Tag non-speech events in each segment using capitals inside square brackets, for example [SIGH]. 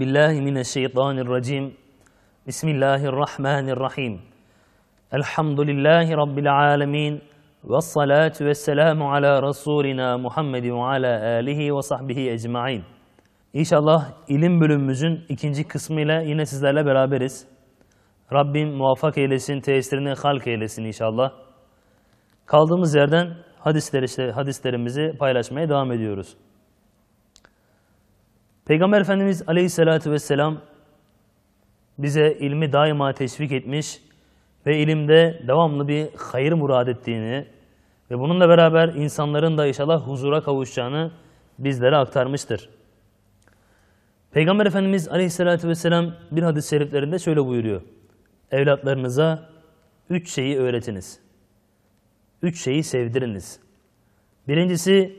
billahi mineşşeytanirracim. Bismillahirrahmanirrahim. Elhamdülillahi rabbil alamin. Ve salatu ve selamu ala Resulina Muhammed ve ala alihi ve sahbihi ecmain. İnşallah ilim bölümümüzün ikinci kısmıyla yine sizlerle beraberiz. Rabbim muvaffak eylesin, tesirini halk eylesin inşallah. Kaldığımız yerden hadisler işte, hadislerimizi paylaşmaya devam ediyoruz. Peygamber Efendimiz Aleyhisselatü Vesselam bize ilmi daima teşvik etmiş ve ilimde devamlı bir hayır murad ettiğini ve bununla beraber insanların da inşallah huzura kavuşacağını bizlere aktarmıştır. Peygamber Efendimiz Aleyhisselatü Vesselam bir hadis-i şeriflerinde şöyle buyuruyor. Evlatlarınıza üç şeyi öğretiniz. Üç şeyi sevdiriniz. Birincisi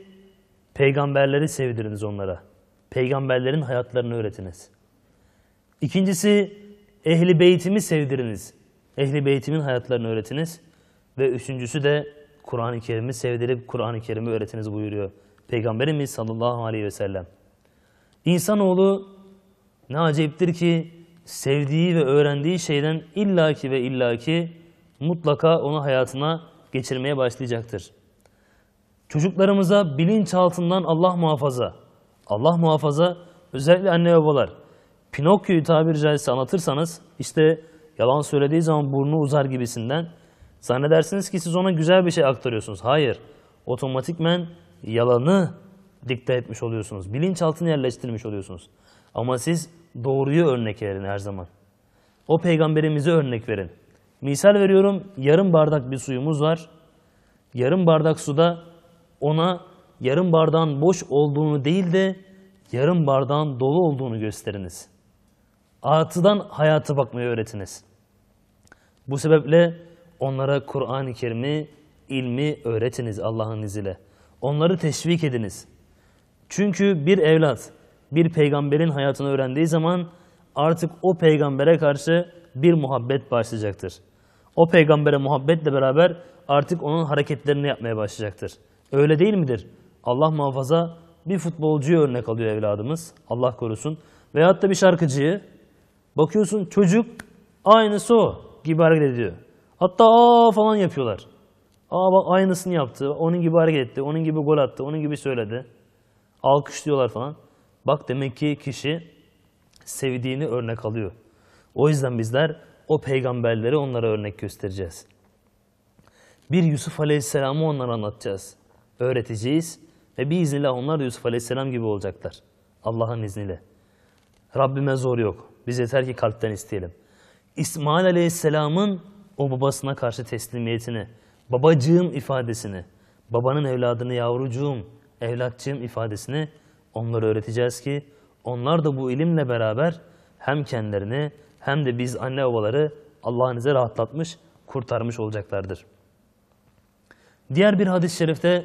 peygamberleri sevdiriniz onlara.'' peygamberlerin hayatlarını öğretiniz. İkincisi, ehli beytimi sevdiriniz. Ehli beytimin hayatlarını öğretiniz. Ve üçüncüsü de Kur'an-ı Kerim'i sevdirip Kur'an-ı Kerim'i öğretiniz buyuruyor. Peygamberimiz sallallahu aleyhi ve sellem. İnsanoğlu ne acayiptir ki sevdiği ve öğrendiği şeyden illaki ve illaki mutlaka onu hayatına geçirmeye başlayacaktır. Çocuklarımıza bilinçaltından Allah muhafaza Allah muhafaza özellikle anne babalar Pinokyo'yu tabiri caizse anlatırsanız işte yalan söylediği zaman burnu uzar gibisinden zannedersiniz ki siz ona güzel bir şey aktarıyorsunuz. Hayır. Otomatikmen yalanı dikte etmiş oluyorsunuz. Bilinçaltını yerleştirmiş oluyorsunuz. Ama siz doğruyu örnek verin her zaman. O peygamberimize örnek verin. Misal veriyorum yarım bardak bir suyumuz var. Yarım bardak suda ona yarım bardağın boş olduğunu değil de yarım bardağın dolu olduğunu gösteriniz. Artıdan hayatı bakmayı öğretiniz. Bu sebeple onlara Kur'an-ı Kerim'i, ilmi öğretiniz Allah'ın izniyle. Onları teşvik ediniz. Çünkü bir evlat bir peygamberin hayatını öğrendiği zaman artık o peygambere karşı bir muhabbet başlayacaktır. O peygambere muhabbetle beraber artık onun hareketlerini yapmaya başlayacaktır. Öyle değil midir? Allah muhafaza bir futbolcuyu örnek alıyor evladımız. Allah korusun. Veyahut da bir şarkıcıyı. Bakıyorsun çocuk aynısı o gibi hareket ediyor. Hatta aa falan yapıyorlar. Aa bak aynısını yaptı. Onun gibi hareket etti. Onun gibi gol attı. Onun gibi söyledi. Alkışlıyorlar falan. Bak demek ki kişi sevdiğini örnek alıyor. O yüzden bizler o peygamberleri onlara örnek göstereceğiz. Bir Yusuf Aleyhisselam'ı onlara anlatacağız. Öğreteceğiz ve biiznillah onlar da Yusuf Aleyhisselam gibi olacaklar. Allah'ın izniyle. Rabbime zor yok. Biz yeter ki kalpten isteyelim. İsmail Aleyhisselam'ın o babasına karşı teslimiyetini, babacığım ifadesini, babanın evladını yavrucuğum, evlatçığım ifadesini onlara öğreteceğiz ki onlar da bu ilimle beraber hem kendilerini hem de biz anne babaları Allah'ın rahatlatmış, kurtarmış olacaklardır. Diğer bir hadis-i şerifte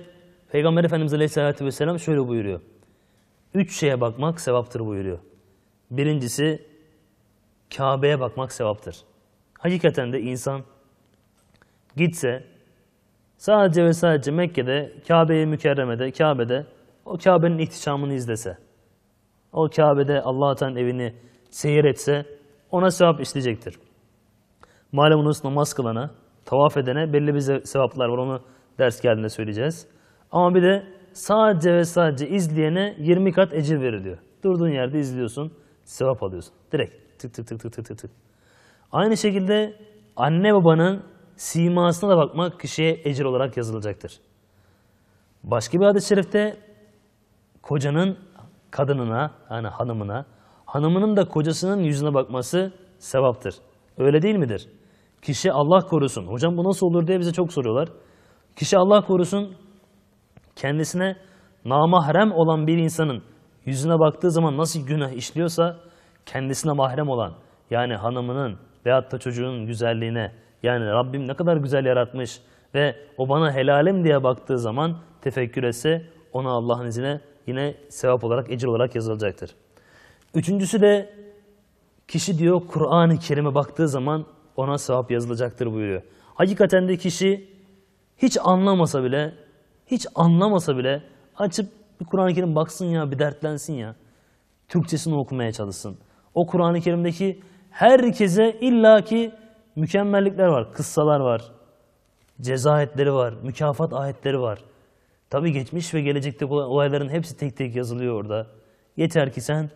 Peygamber Efendimiz Aleyhisselatü Vesselam şöyle buyuruyor. Üç şeye bakmak sevaptır buyuruyor. Birincisi Kabe'ye bakmak sevaptır. Hakikaten de insan gitse sadece ve sadece Mekke'de Kabe'ye mükerremede, Kabe'de o Kabe'nin ihtişamını izlese, o Kabe'de allah evini seyir etse ona sevap işleyecektir. Malumunuz namaz kılana, tavaf edene belli bir sevaplar var. Onu ders geldiğinde söyleyeceğiz. Ama bir de sadece ve sadece izleyene 20 kat ecir veriliyor. Durduğun yerde izliyorsun, sevap alıyorsun. Direkt tık tık tık tık tık tık Aynı şekilde anne babanın simasına da bakmak kişiye ecir olarak yazılacaktır. Başka bir hadis-i şerifte kocanın kadınına yani hanımına, hanımının da kocasının yüzüne bakması sevaptır. Öyle değil midir? Kişi Allah korusun. Hocam bu nasıl olur diye bize çok soruyorlar. Kişi Allah korusun kendisine namahrem olan bir insanın yüzüne baktığı zaman nasıl günah işliyorsa kendisine mahrem olan yani hanımının veyahut da çocuğun güzelliğine yani Rabbim ne kadar güzel yaratmış ve o bana helalim diye baktığı zaman tefekkür etse ona Allah'ın izniyle yine sevap olarak, ecir olarak yazılacaktır. Üçüncüsü de kişi diyor Kur'an-ı Kerim'e baktığı zaman ona sevap yazılacaktır buyuruyor. Hakikaten de kişi hiç anlamasa bile hiç anlamasa bile açıp bir Kur'an-ı Kerim baksın ya, bir dertlensin ya. Türkçesini okumaya çalışsın. O Kur'an-ı Kerim'deki herkese illaki mükemmellikler var, kıssalar var, ceza ayetleri var, mükafat ayetleri var. Tabi geçmiş ve gelecekteki olayların hepsi tek tek yazılıyor orada. Yeter ki sen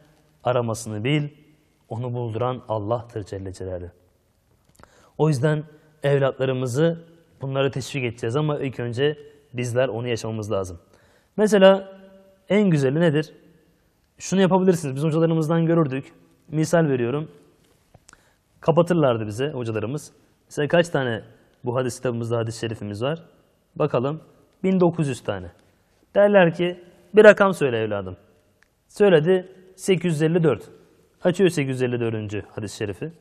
aramasını bil, onu bulduran Allah'tır Celle Celaluhu. O yüzden evlatlarımızı bunlara teşvik edeceğiz ama ilk önce bizler onu yaşamamız lazım. Mesela en güzeli nedir? Şunu yapabilirsiniz. Biz hocalarımızdan görürdük. Misal veriyorum. Kapatırlardı bize hocalarımız. Mesela kaç tane bu hadis kitabımızda hadis-i şerifimiz var? Bakalım. 1900 tane. Derler ki bir rakam söyle evladım. Söyledi 854. Açıyor 854. hadis-i şerifi.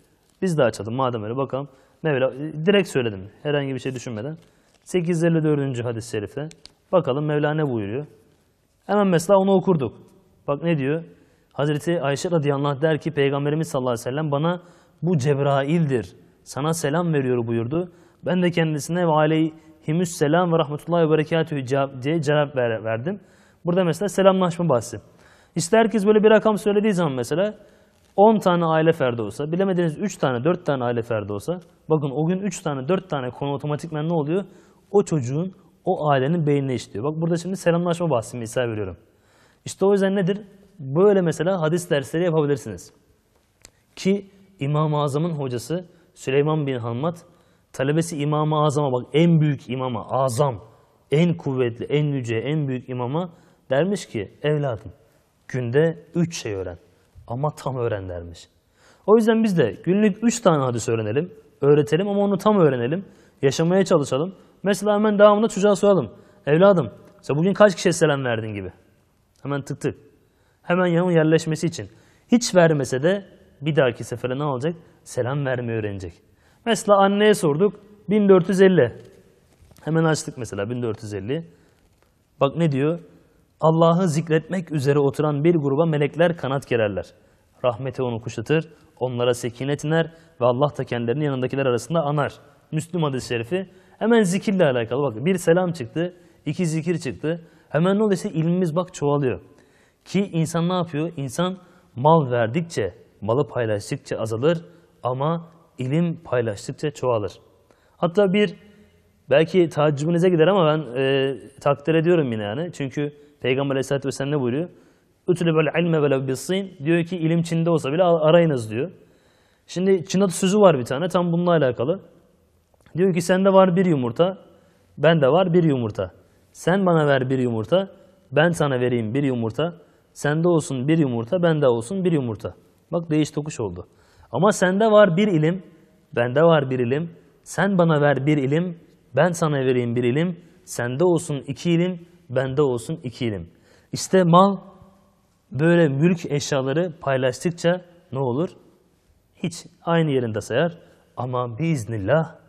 Biz de açalım madem öyle bakalım. Ne Mevla direkt söyledim herhangi bir şey düşünmeden. 854. hadis-i şerifte. Bakalım Mevlana buyuruyor. Hemen mesela onu okurduk. Bak ne diyor? Hazreti Ayşe radıyallahu anh der ki Peygamberimiz sallallahu aleyhi ve sellem bana bu Cebrail'dir. Sana selam veriyor buyurdu. Ben de kendisine ve aleyhimüs selam ve rahmetullahi ve berekatühü cevap diye cevap ver, verdim. Burada mesela selamlaşma bahsi. İşte herkes böyle bir rakam söylediği zaman mesela 10 tane aile ferdi olsa, bilemediğiniz 3 tane, 4 tane aile ferdi olsa, bakın o gün 3 tane, 4 tane konu otomatikmen ne oluyor? o çocuğun, o ailenin beynine işliyor. Bak burada şimdi selamlaşma bahsi misal veriyorum. İşte o yüzden nedir? Böyle mesela hadis dersleri yapabilirsiniz. Ki İmam-ı Azam'ın hocası Süleyman bin Hamad, talebesi İmam-ı Azam'a bak en büyük imama, azam, en kuvvetli, en yüce, en büyük imama dermiş ki evladım günde üç şey öğren ama tam öğren dermiş. O yüzden biz de günlük üç tane hadis öğrenelim, öğretelim ama onu tam öğrenelim, yaşamaya çalışalım. Mesela hemen devamında çocuğa soralım. Evladım sen bugün kaç kişiye selam verdin gibi. Hemen tık tık. Hemen yanın yerleşmesi için. Hiç vermese de bir dahaki sefere ne olacak? Selam vermeyi öğrenecek. Mesela anneye sorduk. 1450. Hemen açtık mesela 1450. Bak ne diyor? Allah'ı zikretmek üzere oturan bir gruba melekler kanat gererler. Rahmete onu kuşatır, onlara sekinet iner ve Allah da kendilerinin yanındakiler arasında anar. Müslüm hadis-i şerifi Hemen zikirle alakalı. Bakın bir selam çıktı, iki zikir çıktı. Hemen ne oluyor? ilmimiz bak çoğalıyor. Ki insan ne yapıyor? İnsan mal verdikçe, malı paylaştıkça azalır ama ilim paylaştıkça çoğalır. Hatta bir belki tacibinize gider ama ben e, takdir ediyorum yine yani. Çünkü Peygamber Aleyhisselatü Vesselam ne buyuruyor? böyle ilme böyle bilsin Diyor ki ilim Çin'de olsa bile arayınız diyor. Şimdi Çin'de sözü var bir tane tam bununla alakalı. Diyor ki sende var bir yumurta, ben de var bir yumurta. Sen bana ver bir yumurta, ben sana vereyim bir yumurta. Sende olsun bir yumurta, bende olsun bir yumurta. Bak değiş tokuş oldu. Ama sende var bir ilim, bende var bir ilim. Sen bana ver bir ilim, ben sana vereyim bir ilim. Sende olsun iki ilim, bende olsun iki ilim. İşte mal böyle mülk eşyaları paylaştıkça ne olur? Hiç aynı yerinde sayar. Ama biiznillah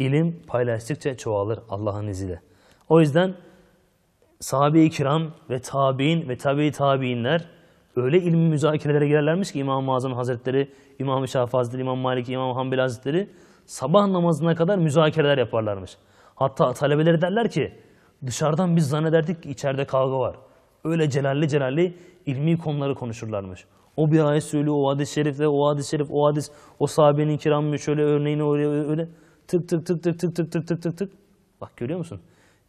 ilim paylaştıkça çoğalır Allah'ın izniyle. O yüzden sahabe-i kiram ve tabi'in ve tabi i tabi'inler öyle ilmi müzakerelere girerlermiş ki İmam-ı Azam Hazretleri, İmam-ı Şafii Hazretleri, İmam Malik, İmam Hanbeli Hazretleri sabah namazına kadar müzakereler yaparlarmış. Hatta talebeleri derler ki dışarıdan biz zannederdik ki içeride kavga var. Öyle celalli celalli ilmi konuları konuşurlarmış. O bir ayet söylüyor, o hadis-i şerif ve o hadis-i şerif, o hadis, o sahabenin kiramı şöyle örneğini oraya öyle. öyle. Tık tık tık tık tık tık tık tık tık tık. Bak görüyor musun?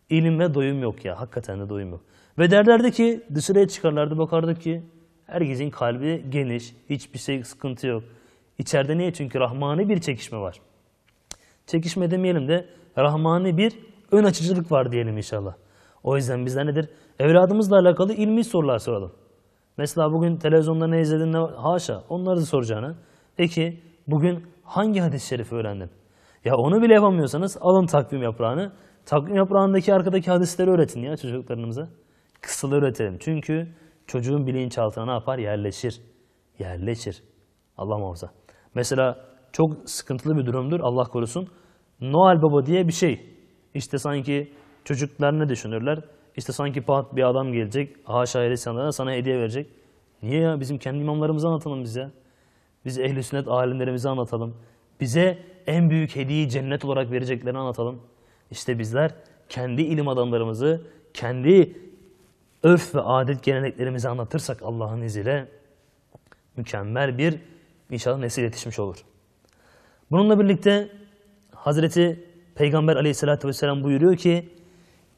İlime doyum yok ya. Hakikaten de doyum yok. Ve derlerdi ki dışarıya çıkarlardı bakardık ki herkesin kalbi geniş. Hiçbir şey sıkıntı yok. İçeride niye? Çünkü rahmani bir çekişme var. Çekişme demeyelim de rahmani bir ön açıcılık var diyelim inşallah. O yüzden bizler nedir? Evladımızla alakalı ilmi sorular soralım. Mesela bugün televizyonda ne izledin ne haşa onları da soracağına. Peki bugün hangi hadis-i şerifi öğrendin? Ya onu bile yapamıyorsanız alın takvim yaprağını. Takvim yaprağındaki arkadaki hadisleri öğretin ya çocuklarımıza. Kısalı öğretelim. Çünkü çocuğun bilinçaltına ne yapar? Yerleşir. Yerleşir. Allah muhafaza. Mesela çok sıkıntılı bir durumdur Allah korusun. Noel Baba diye bir şey. İşte sanki çocuklar ne düşünürler? İşte sanki pat bir adam gelecek, haşa insanlara sana hediye verecek. Niye ya? Bizim kendi imamlarımızı anlatalım biz ya. Biz ehli sünnet alimlerimizi anlatalım bize en büyük hediyeyi cennet olarak vereceklerini anlatalım. İşte bizler kendi ilim adamlarımızı, kendi örf ve adet geleneklerimizi anlatırsak Allah'ın izniyle mükemmel bir inşallah nesil yetişmiş olur. Bununla birlikte Hazreti Peygamber aleyhissalatü vesselam buyuruyor ki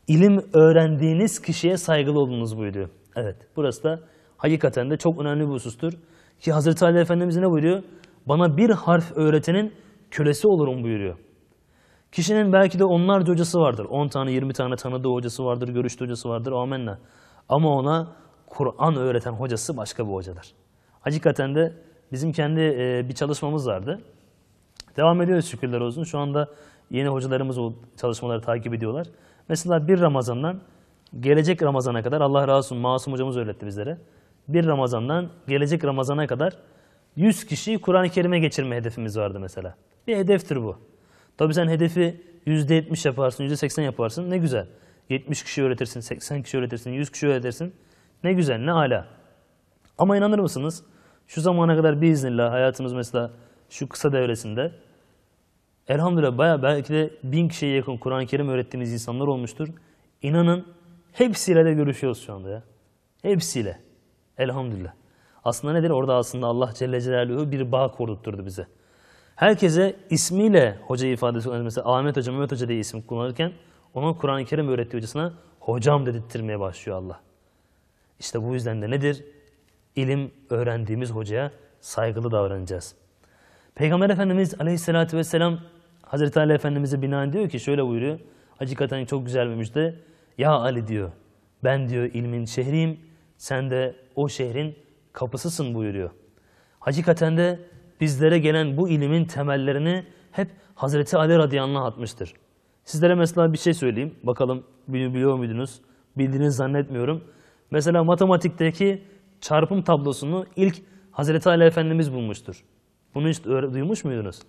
ilim öğrendiğiniz kişiye saygılı olunuz buyuruyor. Evet burası da hakikaten de çok önemli bir husustur. Ki Hazreti Ali Efendimiz ne buyuruyor? bana bir harf öğretenin kölesi olurum buyuruyor. Kişinin belki de onlarca hocası vardır. 10 tane, 20 tane tanıdığı hocası vardır, görüştüğü hocası vardır. Amenna. Ama ona Kur'an öğreten hocası başka bir hocadır. Hakikaten de bizim kendi e, bir çalışmamız vardı. Devam ediyoruz şükürler olsun. Şu anda yeni hocalarımız o çalışmaları takip ediyorlar. Mesela bir Ramazan'dan gelecek Ramazan'a kadar Allah razı olsun Masum hocamız öğretti bizlere. Bir Ramazan'dan gelecek Ramazan'a kadar 100 kişiyi Kur'an-ı Kerim'e geçirme hedefimiz vardı mesela. Bir hedeftir bu. Tabii sen hedefi %70 yaparsın, %80 yaparsın ne güzel. 70 kişi öğretirsin, 80 kişi öğretirsin, 100 kişi öğretirsin. Ne güzel, ne hala. Ama inanır mısınız? Şu zamana kadar biiznillah hayatımız mesela şu kısa devresinde elhamdülillah baya belki de bin kişiye yakın Kur'an-ı Kerim öğrettiğimiz insanlar olmuştur. İnanın hepsiyle de görüşüyoruz şu anda ya. Hepsiyle. Elhamdülillah. Aslında nedir? Orada aslında Allah Celle Celaluhu bir bağ kurdurtturdu bize. Herkese ismiyle hoca ifadesi kullanıyor. Mesela Ahmet Hoca, Mehmet Hoca diye isim kullanırken onun Kur'an-ı Kerim öğrettiği hocasına hocam dedirttirmeye başlıyor Allah. İşte bu yüzden de nedir? İlim öğrendiğimiz hocaya saygılı davranacağız. Peygamber Efendimiz Aleyhisselatü Vesselam Hazreti Ali Efendimiz'e binaen diyor ki şöyle buyuruyor. Hakikaten çok güzel bir müjde. Ya Ali diyor. Ben diyor ilmin şehriyim. Sen de o şehrin kapısısın buyuruyor. Hakikaten de bizlere gelen bu ilimin temellerini hep Hazreti Ali radıyallahu atmıştır. Sizlere mesela bir şey söyleyeyim. Bakalım biliyor muydunuz? Bildiğini zannetmiyorum. Mesela matematikteki çarpım tablosunu ilk Hazreti Ali Efendimiz bulmuştur. Bunu hiç duymuş muydunuz?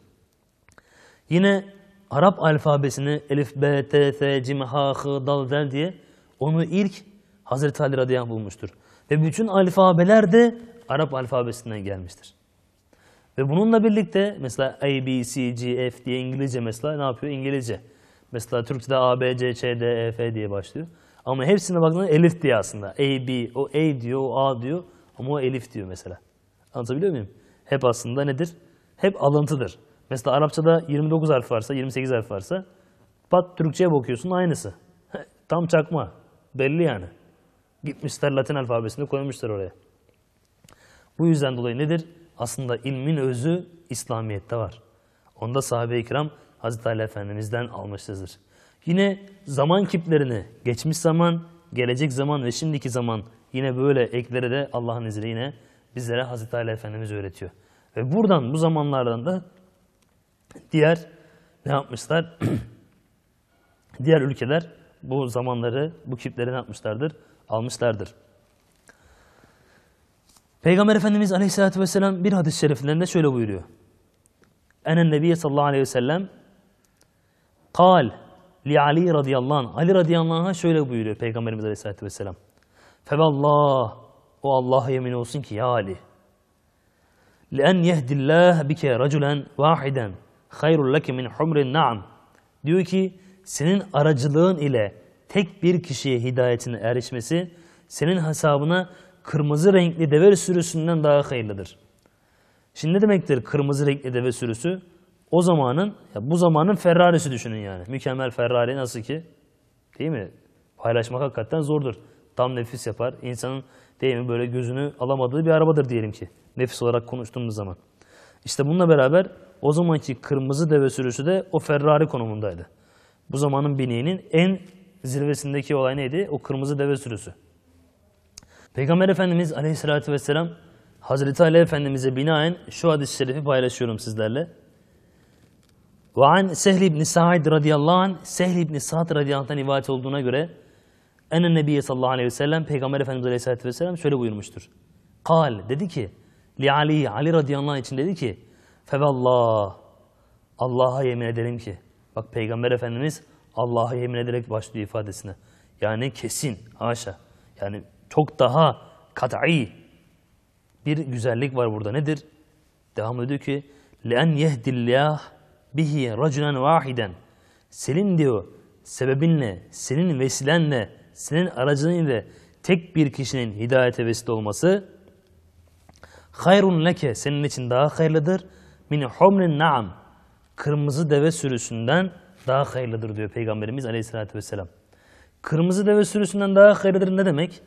Yine Arap alfabesini elif, b, t, s, cim, ha, hı, dal, del diye onu ilk Hazreti Ali radıyallahu bulmuştur. Ve bütün alfabeler de Arap alfabesinden gelmiştir. Ve bununla birlikte mesela A, B, C, G, F diye İngilizce mesela ne yapıyor? İngilizce. Mesela Türkçe'de A, B, C, Ç, D, E, F diye başlıyor. Ama hepsine baktığında elif diye aslında. A, B, o A diyor, o A diyor ama o elif diyor mesela. Anlatabiliyor muyum? Hep aslında nedir? Hep alıntıdır. Mesela Arapçada 29 harf varsa, 28 harf varsa pat Türkçe'ye bakıyorsun aynısı. [LAUGHS] Tam çakma. Belli yani. Gitmişler Latin alfabesini koymuşlar oraya. Bu yüzden dolayı nedir? Aslında ilmin özü İslamiyet'te var. Onda sahabe-i kiram Hazreti Ali Efendimiz'den almışızdır. Yine zaman kiplerini, geçmiş zaman, gelecek zaman ve şimdiki zaman yine böyle eklere de Allah'ın izniyle yine bizlere Hazreti Ali Efendimiz öğretiyor. Ve buradan bu zamanlardan da diğer ne yapmışlar? [CLEARS THROAT] diğer ülkeler bu zamanları, bu kipleri ne yapmışlardır? almışlardır. Peygamber Efendimiz Aleyhisselatü Vesselam bir hadis-i şeriflerinde şöyle buyuruyor. Enen Nebiye sallallahu aleyhi Vesselam, kal li Ali radıyallahu anh. Ali radıyallahu anh'a şöyle buyuruyor Peygamberimiz Aleyhisselatü Vesselam. Fevallah o Allah'a yemin olsun ki ya Ali. Len yehdillah bike raculen vahiden hayrul leke min humrin na'am. Diyor ki senin aracılığın ile tek bir kişiye hidayetine erişmesi senin hesabına kırmızı renkli deve sürüsünden daha hayırlıdır. Şimdi ne demektir kırmızı renkli deve sürüsü? O zamanın, ya bu zamanın Ferrari'si düşünün yani. Mükemmel Ferrari nasıl ki? Değil mi? Paylaşmak hakikaten zordur. Tam nefis yapar. İnsanın değil mi böyle gözünü alamadığı bir arabadır diyelim ki. Nefis olarak konuştuğumuz zaman. İşte bununla beraber o zamanki kırmızı deve sürüsü de o Ferrari konumundaydı. Bu zamanın bineğinin en zirvesindeki olay neydi? O kırmızı deve sürüsü. Peygamber Efendimiz Aleyhisselatü Vesselam Hazreti Ali Efendimiz'e binaen şu hadis-i şerifi paylaşıyorum sizlerle. Ve an Sehl ibn Sa'id radıyallahu anh, Sehl ibn Sa'd radıyallahu anh'tan rivayet olduğuna göre en Nebiye sallallahu aleyhi ve sellem Peygamber Efendimiz Aleyhisselatü vesselam şöyle buyurmuştur. Kal dedi ki Li Ali, Ali radıyallahu anh için dedi ki Fevallah Allah'a yemin ederim ki Bak Peygamber Efendimiz Allah'a yemin ederek başlıyor ifadesine. Yani kesin, haşa. Yani çok daha kat'i bir güzellik var burada. Nedir? Devam ediyor ki, لَاَنْ يَهْدِ اللّٰهِ بِهِ رَجُلًا وَاحِدًا Senin diyor, sebebinle, senin vesilenle, senin aracının ile tek bir kişinin hidayete vesile olması hayrun leke senin için daha hayırlıdır min humrin naam kırmızı deve sürüsünden daha hayırlıdır diyor Peygamberimiz Aleyhisselatü vesselam. Kırmızı deve sürüsünden daha hayırlıdır ne demek?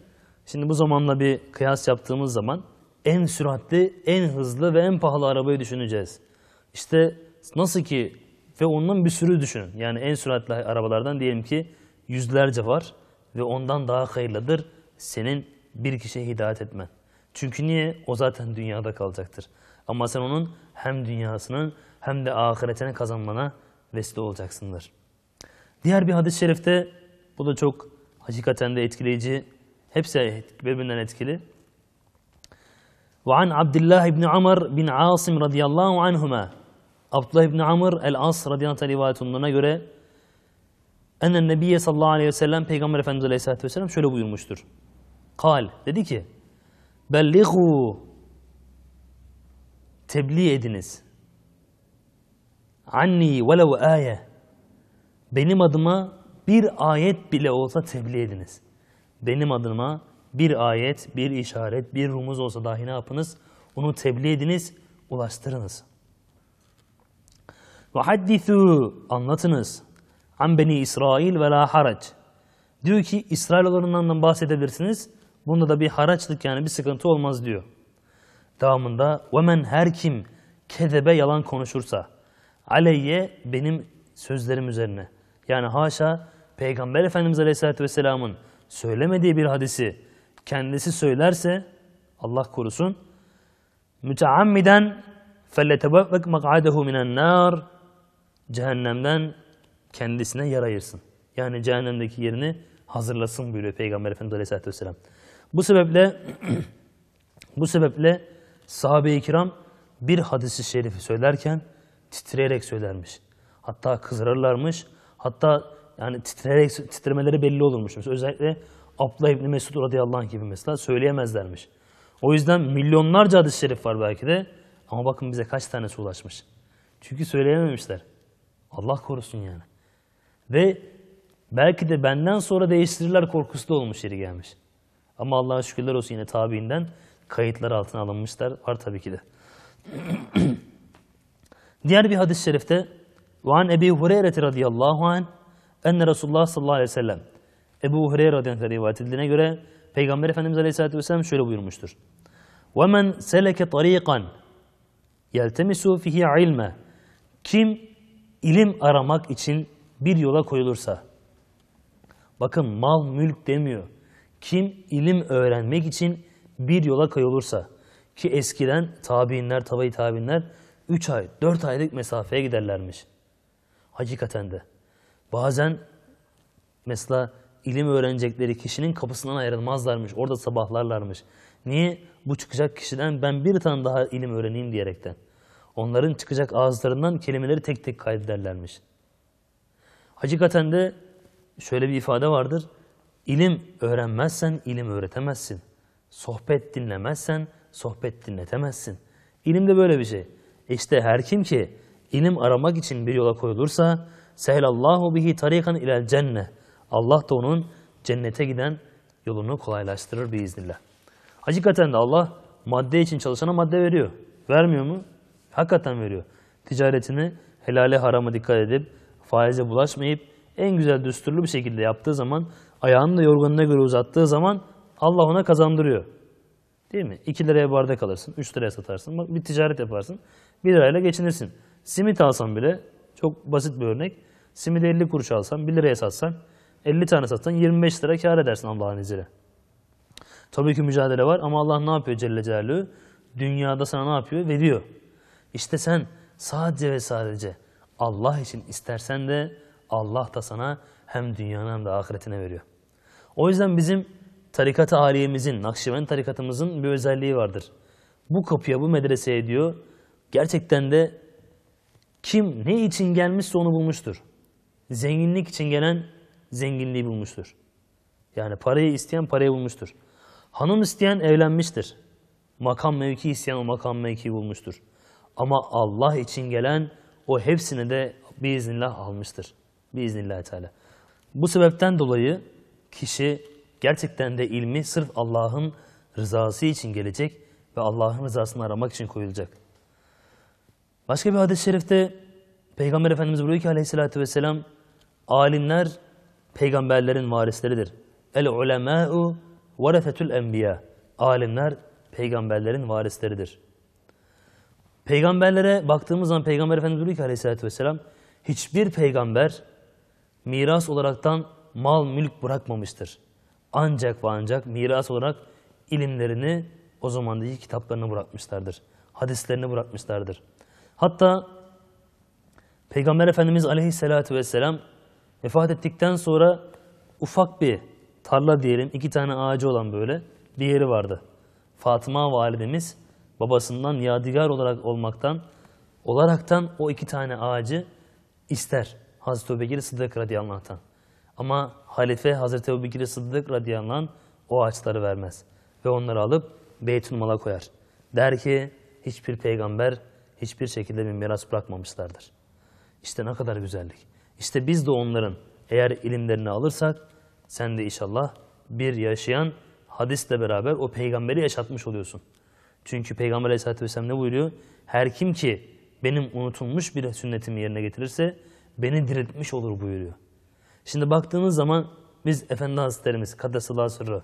Şimdi bu zamanla bir kıyas yaptığımız zaman en süratli, en hızlı ve en pahalı arabayı düşüneceğiz. İşte nasıl ki ve ondan bir sürü düşünün. Yani en süratli arabalardan diyelim ki yüzlerce var ve ondan daha hayırlıdır senin bir kişiye hidayet etmen. Çünkü niye? O zaten dünyada kalacaktır. Ama sen onun hem dünyasının hem de ahiretine kazanmana vesile olacaksındır. Diğer bir hadis-i şerifte bu da çok hakikaten de etkileyici. Hepsi birbirinden etkili. وعن عبد الله بن عمر bin Asim radıyallahu anhuma Abdullah ibn Amr el-As radıyallahu anh rivayet olduğuna göre Ennen Nebiye sallallahu aleyhi ve sellem Peygamber Efendimiz aleyhissalatü vesselam şöyle buyurmuştur. Kal dedi ki Belligu tebliğ ediniz anni velev aye benim adıma bir ayet bile olsa tebliğ ediniz. Benim adıma bir ayet, bir işaret, bir rumuz olsa dahi ne yapınız? Onu tebliğ ediniz, ulaştırınız. Ve haddithu anlatınız. An beni İsrail ve la harac. Diyor ki İsrailoğullarından bahsedebilirsiniz. Bunda da bir haraçlık yani bir sıkıntı olmaz diyor. Devamında ve men her kim kezebe yalan konuşursa aleyye benim sözlerim üzerine. Yani haşa Peygamber Efendimiz Aleyhisselatü Vesselam'ın söylemediği bir hadisi kendisi söylerse Allah korusun müteammiden فَلَّتَبَوَّكْ مَقْعَدَهُ minen nar Cehennemden kendisine yarayırsın. Yani cehennemdeki yerini hazırlasın buyuruyor Peygamber Efendimiz Aleyhisselatü Vesselam. Bu sebeple [CLEARS THROAT] bu sebeple sahabe-i kiram bir hadisi şerifi söylerken titreyerek söylermiş. Hatta kızarırlarmış. Hatta yani titreyerek titremeleri belli olurmuş. Mesela özellikle Abdullah İbni Mesud radıyallahu anh gibi mesela söyleyemezlermiş. O yüzden milyonlarca hadis-i şerif var belki de. Ama bakın bize kaç tanesi ulaşmış. Çünkü söyleyememişler. Allah korusun yani. Ve belki de benden sonra değiştirirler korkusu da olmuş yeri gelmiş. Ama Allah'a şükürler olsun yine tabiinden kayıtlar altına alınmışlar. Var tabii ki de. [CLEARS THROAT] Diğer bir hadis-i şerifte وَعَنْ اَبِي هُرَيْرَةِ رَضِيَ اللّٰهُ عَنْ اَنَّ Resulullah sallallahu aleyhi ve sellem Ebu Hureyre radıyallahu rivayet edildiğine göre Peygamber Efendimiz aleyhissalatü vesselam şöyle buyurmuştur. وَمَنْ سَلَكَ طَر۪يقًا يَلْتَمِسُ فِهِ ilme, Kim ilim aramak için bir yola koyulursa. Bakın mal mülk demiyor. Kim ilim öğrenmek için bir yola koyulursa. Ki eskiden tabiinler, tabi tabiinler 3 ay, 4 aylık mesafeye giderlermiş. Hakikaten de. Bazen mesela ilim öğrenecekleri kişinin kapısından ayrılmazlarmış. Orada sabahlarlarmış. Niye? Bu çıkacak kişiden ben bir tane daha ilim öğreneyim diyerekten. Onların çıkacak ağızlarından kelimeleri tek tek kaydederlermiş. Hakikaten de şöyle bir ifade vardır. İlim öğrenmezsen ilim öğretemezsin. Sohbet dinlemezsen sohbet dinletemezsin. İlim de böyle bir şey. İşte her kim ki ilim aramak için bir yola koyulursa sehelallahu bihi tarikan ilel cenne. Allah da onun cennete giden yolunu kolaylaştırır biiznillah. Hakikaten de Allah madde için çalışana madde veriyor. Vermiyor mu? Hakikaten veriyor. Ticaretini helale harama dikkat edip, faize bulaşmayıp, en güzel düsturlu bir şekilde yaptığı zaman, ayağını da yorganına göre uzattığı zaman Allah ona kazandırıyor. Değil mi? 2 liraya bardak alırsın, 3 liraya satarsın. bir ticaret yaparsın. 1 lirayla geçinirsin. Simit alsan bile çok basit bir örnek. Simit 50 kuruş alsan, 1 liraya satsan, 50 tane satsan 25 lira kar edersin Allah'ın izniyle. Tabii ki mücadele var ama Allah ne yapıyor Celle Celaluhu? Dünyada sana ne yapıyor? Veriyor. İşte sen sadece ve sadece Allah için istersen de Allah da sana hem dünyanın hem de ahiretine veriyor. O yüzden bizim tarikat-ı aliyemizin, Nakşibend tarikatımızın bir özelliği vardır. Bu kapıya, bu medreseye diyor, gerçekten de kim ne için gelmişse onu bulmuştur. Zenginlik için gelen zenginliği bulmuştur. Yani parayı isteyen parayı bulmuştur. Hanım isteyen evlenmiştir. Makam mevki isteyen o makam mevkiyi bulmuştur. Ama Allah için gelen o hepsini de biiznillah almıştır. Biiznillahü Teala. Bu sebepten dolayı kişi Gerçekten de ilmi sırf Allah'ın rızası için gelecek ve Allah'ın rızasını aramak için koyulacak. Başka bir hadis-i şerifte Peygamber Efendimiz buyuruyor ki aleyhissalatü vesselam alimler peygamberlerin varisleridir. El ulemâ'u varefetül enbiya. Alimler peygamberlerin varisleridir. Peygamberlere baktığımız zaman Peygamber Efendimiz buyuruyor ki aleyhissalatü vesselam hiçbir peygamber miras olaraktan mal mülk bırakmamıştır ancak ve ancak miras olarak ilimlerini o zaman değil kitaplarını bırakmışlardır. Hadislerini bırakmışlardır. Hatta Peygamber Efendimiz Aleyhisselatü Vesselam vefat ettikten sonra ufak bir tarla diyelim, iki tane ağacı olan böyle bir yeri vardı. Fatıma validemiz babasından yadigar olarak olmaktan, olaraktan o iki tane ağacı ister. Hazreti Bekir Sıddık radıyallahu anh'tan. Ama halife Hazreti Ebu Bekir Sıddık radıyallahu anh, o ağaçları vermez. Ve onları alıp Beytülmal'a koyar. Der ki hiçbir peygamber hiçbir şekilde bir miras bırakmamışlardır. İşte ne kadar güzellik. İşte biz de onların eğer ilimlerini alırsak sen de inşallah bir yaşayan hadisle beraber o peygamberi yaşatmış oluyorsun. Çünkü Peygamber Aleyhisselatü Vesselam ne buyuruyor? Her kim ki benim unutulmuş bir sünnetimi yerine getirirse beni diriltmiş olur buyuruyor. Şimdi baktığınız zaman biz Efendi Hazretlerimiz Kaddesallahu Sırrı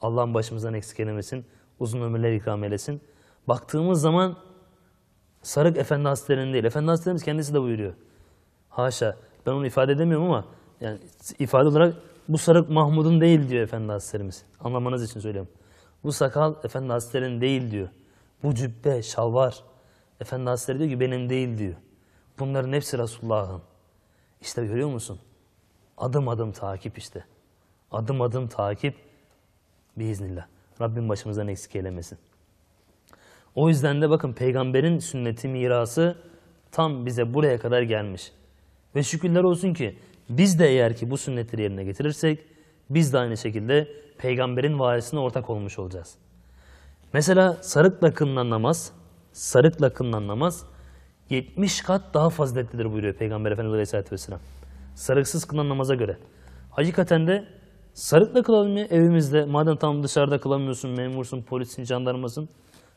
Allah'ın başımızdan eksik eylemesin, uzun ömürler ikram eylesin. Baktığımız zaman Sarık Efendi Hazretleri'nin değil. Efendi Hazretlerimiz kendisi de buyuruyor. Haşa. Ben onu ifade edemiyorum ama yani ifade olarak bu sarık Mahmud'un değil diyor Efendi Hazretlerimiz. Anlamanız için söylüyorum. Bu sakal Efendi Hazretleri'nin değil diyor. Bu cübbe, şalvar Efendi Hazretleri diyor ki benim değil diyor. Bunların hepsi Resulullah'ın. İşte görüyor musun? Adım adım takip işte. Adım adım takip biiznillah. Rabbim başımızdan eksik eylemesin. O yüzden de bakın peygamberin sünneti mirası tam bize buraya kadar gelmiş. Ve şükürler olsun ki biz de eğer ki bu sünnetleri yerine getirirsek biz de aynı şekilde peygamberin varisine ortak olmuş olacağız. Mesela sarıkla kılınan namaz, sarıkla kılınan namaz 70 kat daha faziletlidir buyuruyor Peygamber Efendimiz Aleyhisselatü Vesselam sarıksız kılan namaza göre. Hakikaten de sarıkla kılalım ya evimizde. Madem tam dışarıda kılamıyorsun, memursun, polisin, jandarmasın.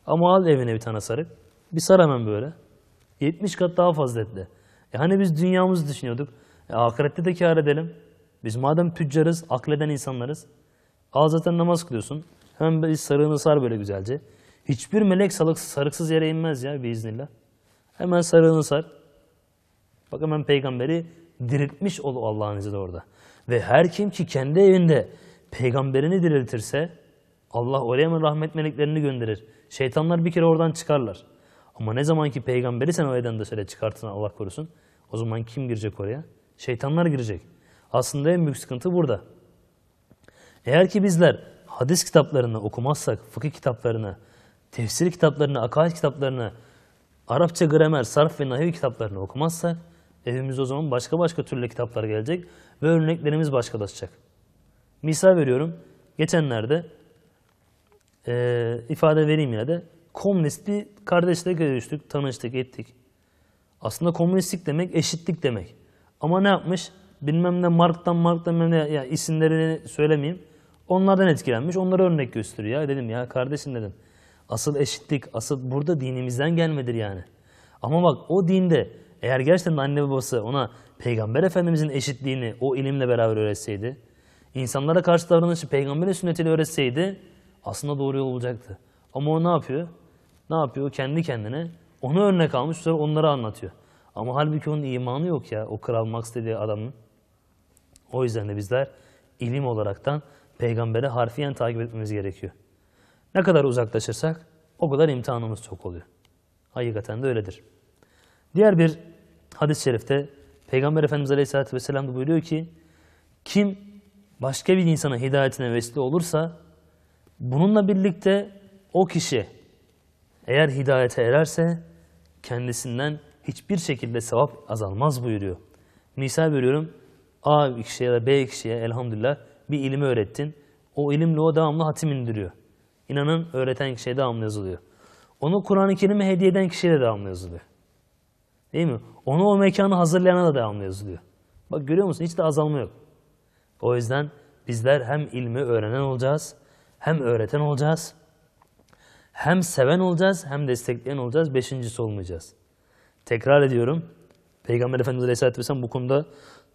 Ama al evine bir tane sarık. Bir sar hemen böyle. 70 kat daha fazla etle. E hani biz dünyamızı düşünüyorduk. E ahirette de kar edelim. Biz madem tüccarız, akleden insanlarız. Al zaten namaz kılıyorsun. Hemen bir sarığını sar böyle güzelce. Hiçbir melek sarıksız, sarıksız yere inmez ya biiznillah. Hemen sarığını sar. Bak hemen peygamberi Diriltmiş ol Allah'ın izniyle orada. Ve her kim ki kendi evinde peygamberini diriltirse Allah oraya mı rahmet meleklerini gönderir? Şeytanlar bir kere oradan çıkarlar. Ama ne zaman ki peygamberi sen o evden dışarı çıkartın Allah korusun. O zaman kim girecek oraya? Şeytanlar girecek. Aslında en büyük sıkıntı burada. Eğer ki bizler hadis kitaplarını okumazsak, fıkıh kitaplarını, tefsir kitaplarını, akaid kitaplarını, Arapça gramer, sarf ve nahiv kitaplarını okumazsak Evimize o zaman başka başka türlü kitaplar gelecek ve örneklerimiz başkalaşacak. Misal veriyorum. Geçenlerde e, ifade vereyim yine de komünist bir kardeşle görüştük, tanıştık, ettik. Aslında komünistlik demek eşitlik demek. Ama ne yapmış? Bilmem ne Mark'tan Mark'tan bilmem ne ya, isimlerini söylemeyeyim. Onlardan etkilenmiş. Onlara örnek gösteriyor. Ya dedim ya kardeşim dedim. Asıl eşitlik, asıl burada dinimizden gelmedir yani. Ama bak o dinde eğer gerçekten anne babası ona Peygamber Efendimizin eşitliğini o ilimle beraber öğretseydi, insanlara karşı davranışı Peygamber'in sünnetiyle öğretseydi aslında doğru yol olacaktı. Ama o ne yapıyor? Ne yapıyor? Kendi kendine onu örnek almış, sonra onları anlatıyor. Ama halbuki onun imanı yok ya, o Kral Max dediği adamın. O yüzden de bizler ilim olaraktan peygambere harfiyen takip etmemiz gerekiyor. Ne kadar uzaklaşırsak o kadar imtihanımız çok oluyor. Hakikaten de öyledir. Diğer bir hadis-i şerifte Peygamber Efendimiz Aleyhisselatü Vesselam da buyuruyor ki kim başka bir insana hidayetine vesile olursa bununla birlikte o kişi eğer hidayete ererse kendisinden hiçbir şekilde sevap azalmaz buyuruyor. Misal veriyorum A kişiye ya da B kişiye elhamdülillah bir ilimi öğrettin. O ilimle o devamlı hatim indiriyor. İnanın öğreten kişiye devamlı yazılıyor. Onu Kur'an-ı Kerim'e hediye eden kişiye de devamlı yazılıyor. Değil mi? Onu o mekanı hazırlayana da devamlı yazılıyor. Bak görüyor musun? Hiç de azalma yok. O yüzden bizler hem ilmi öğrenen olacağız, hem öğreten olacağız, hem seven olacağız, hem destekleyen olacağız, beşincisi olmayacağız. Tekrar ediyorum, Peygamber Efendimiz Aleyhisselatü Vesselam bu konuda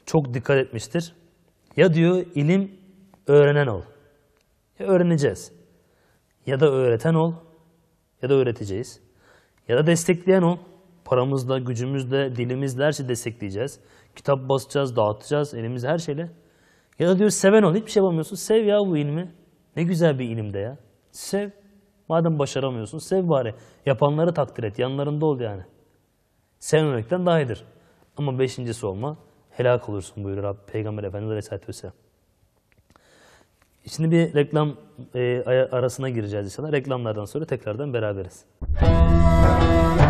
çok dikkat etmiştir. Ya diyor ilim öğrenen ol. Ya öğreneceğiz. Ya da öğreten ol. Ya da öğreteceğiz. Ya da destekleyen ol. Paramızla, gücümüzle, dilimizle her şeyi destekleyeceğiz. Kitap basacağız, dağıtacağız elimiz her şeyle. Ya da diyor seven ol. Hiçbir şey yapamıyorsun. Sev ya bu ilmi. Ne güzel bir de ya. Sev. Madem başaramıyorsun sev bari. Yapanları takdir et. Yanlarında ol yani. Sevmemekten daha iyidir. Ama beşincisi olma. Helak olursun buyuruyor Rabbi Peygamber Efendimiz Aleyhisselatü Vesselam. Şimdi bir reklam e, arasına gireceğiz inşallah. Reklamlardan sonra tekrardan beraberiz.